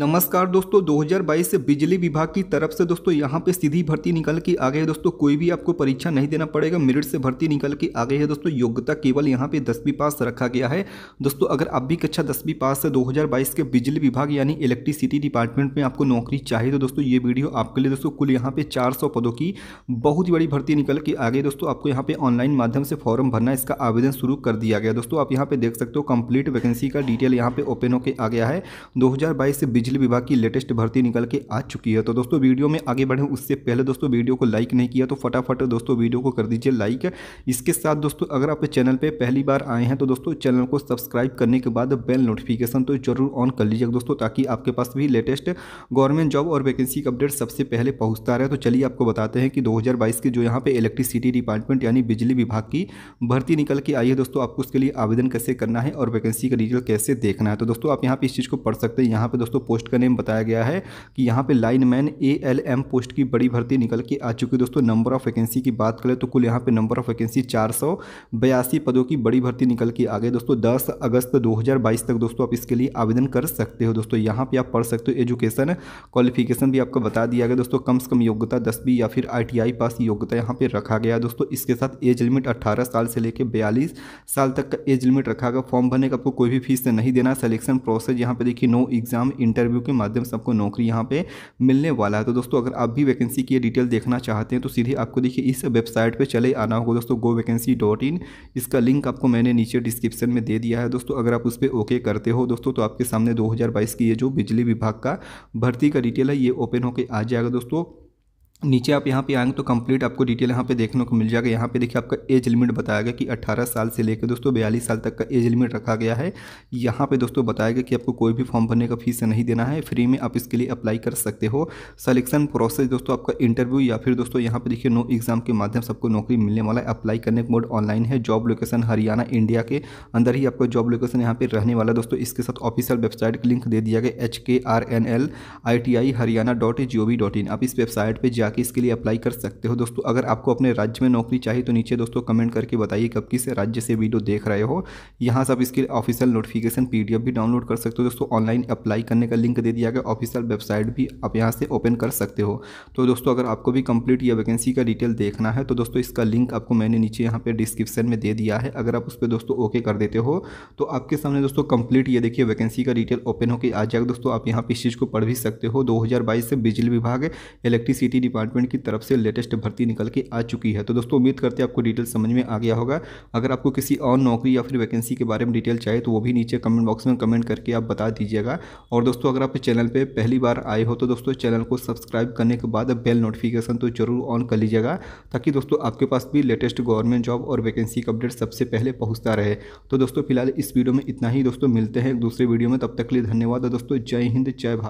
नमस्कार दोस्तों 2022 से बिजली विभाग की तरफ से दोस्तों यहाँ पे सीधी भर्ती निकल के आ गई है दोस्तों कोई भी आपको परीक्षा नहीं देना पड़ेगा मेरिट से भर्ती निकल के आ गई है दोस्तों योग्यता केवल यहाँ पे दसवीं पास रखा गया है दोस्तों अगर आप भी कक्षा दसवीं पास से 2022 के बिजली विभाग यानी इलेक्ट्रिसिटी डिपार्टमेंट में आपको नौकरी चाहिए तो दोस्तों ये वीडियो आपके लिए दोस्तों कुल यहाँ पे चार पदों की बहुत ही बड़ी भर्ती निकल के आ गई दोस्तों आपको यहाँ पे ऑनलाइन माध्यम से फॉर्म भरना इसका आवेदन शुरू कर दिया गया दोस्तों आप यहाँ पे देख सकते हो कंप्लीट वैकेंसी का डिटेल यहाँ पे ओपन होकर आ गया है दो से बिजली विभाग की लेटेस्ट भर्ती निकल के आ चुकी है तो दोस्तों वीडियो में आगे बढ़ें उससे पहले दोस्तों वीडियो को लाइक नहीं किया तो फटाफट दोस्तों वीडियो को कर दीजिए लाइक इसके साथ दोस्तों अगर आप चैनल पर पहली बार आए हैं तो दोस्तों चैनल को सब्सक्राइब करने के बाद बेल नोटिफिकेशन तो जरूर ऑन कर लीजिएगा दोस्तों ताकि आपके पास भी लेटेस्ट गवर्नमेंट जॉब और वैकेंसी का अपडेट सबसे पहले पहुंचता रहे तो चलिए आपको बताते हैं कि दो के जो यहाँ पे इलेक्ट्रिसिटी डिपार्टमेंट यानी बिजली विभाग की भर्ती निकल के आई है दोस्तों आपको उसके लिए आवेदन कैसे करना है और वैकेंसी का डिटेल कैसे देखना है तो दोस्तों आप यहाँ पर इस चीज़ को पढ़ सकते हैं यहाँ पर दोस्तों पोस्ट का नेम बताया गया है कि यहाँ पे line man A L M post की बड़ी भर्ती निकल के आ चुकी है दोस्तों नंबर ऑफ वैकेंसी की बात करें तो कुल यहाँ पे नंबर ऑफ वैकेंसी चार पदों की बड़ी भर्ती निकल के आ गई दोस्तों दस अगस्त दो तक दोस्तों आप इसके लिए आवेदन कर सकते हो दोस्तों यहाँ पर आप पढ़ सकते हो एजुकेशन क्वालिफिकेशन भी आपको बता दिया गया दोस्तों कम से कम योग्यता दसवीं या फिर आई पास योग्यता यहाँ पर रखा गया दोस्तों इसके साथ एज लिमिट अट्ठारह साल से लेकर बयालीस साल तक का एज लिमिट रखा गया फॉर्म भरने का आपको कोई भी फीस नहीं देना सिलेक्शन प्रोसेस यहाँ पे देखिए नो एग्जाम इंटर इंटरव्यू के माध्यम से आपको नौकरी यहाँ पे मिलने वाला है तो दोस्तों अगर आप भी वैकेंसी की डिटेल देखना चाहते हैं तो सीधे आपको देखिए इस वेबसाइट पर चले आना होगा दोस्तों गो वैकेंसी डॉट इन इसका लिंक आपको मैंने नीचे डिस्क्रिप्शन में दे दिया है दोस्तों अगर आप उस पर ओके करते हो दोस्तों तो आपके सामने दो की ये जो बिजली विभाग का भर्ती का डिटेल है ये ओपन होकर आ जाएगा दोस्तों नीचे आप यहाँ पे आएंगे तो कंप्लीट आपको डिटेल यहाँ पे देखने को मिल जाएगा यहाँ पे देखिए आपका एज लिमिट बताया गया कि 18 साल से लेकर दोस्तों बयालीस साल तक का एज लिमिट रखा गया है यहाँ पे दोस्तों बताया गया कि आपको कोई भी फॉर्म भरने का फीस नहीं देना है फ्री में आप इसके लिए अप्लाई कर सकते हो सलेक्शन प्रोसेस दोस्तों आपका इंटरव्यू या फिर दोस्तों यहाँ पर देखिए नो एग्जाम के माध्यम से आपको नौकरी मिलने वाला है अप्लाई करने का मोड ऑनलाइन है जॉब लोकेशन हरियाणा इंडिया के अंदर ही आपका जॉब लोकेशन यहाँ पर रहने वाला दोस्तों इसके साथ ऑफिशियल वेबसाइट का लिंक दे दिया गया H K R N L I T I Haryana dot G O V dot in आप इस वेबसाइट पर जाके इसके लिए अप्लाई कर सकते हो दोस्तों अगर आपको अपने राज्य में नौकरी चाहिए तो नीचे दोस्तों कमेंट करके बताइए कब किस राज्य से वीडियो देख रहे हो यहाँ से आप इसके ऑफिशियल नोटिफिकेशन पी भी डाउनलोड कर सकते हो दोस्तों ऑनलाइन अप्लाई करने का लिंक दे दिया गया ऑफिशियल वेबसाइट भी आप यहाँ से ओपन कर सकते हो तो दोस्तों अगर आपको भी कंप्लीट या वैकेंसी का डिटेल देखना है तो दोस्तों इसका लिंक आपको मैंने नीचे यहाँ पर डिस्क्रिप्शन में दे दिया है अगर आप उस पर दोस्तों ओके कर देते हो तो आपके सामने दोस्तों कंप्लीट ये देखिए वैकेंसी का डिटेल ओपन होकर आ जाएगा दोस्तों आप यहाँ पर इस चीज़ को पढ़ भी सकते हो 2022 से बिजली विभाग इलेक्ट्रिसिटी डिपार्टमेंट की तरफ से लेटेस्ट भर्ती निकल के आ चुकी है तो दोस्तों उम्मीद करते हैं आपको डिटेल समझ में आ गया होगा अगर आपको किसी और नौकरी या फिर वैकेंसी के बारे में डिटेल चाहिए तो वो भी नीचे कमेंट बॉक्स में कमेंट करके आप बता दीजिएगा और दोस्तों अगर आप चैनल पर पहली बार आए हो तो दोस्तों चैनल को सब्सक्राइब करने के बाद बेल नोटिफिकेशन तो जरूर ऑन कर लीजिएगा ताकि दोस्तों आपके पास भी लेटेस्ट गवर्नमेंट जॉब और वैकेंसी का अपडेट सबसे पहले पहुँचता रहे तो दोस्तों फिलहाल इस वीडियो में इतना ही दोस्तों मिलते हैं एक दूसरे वीडियो में तब तक के लिए धन्यवाद दोस्तों जय हिंद जय भारत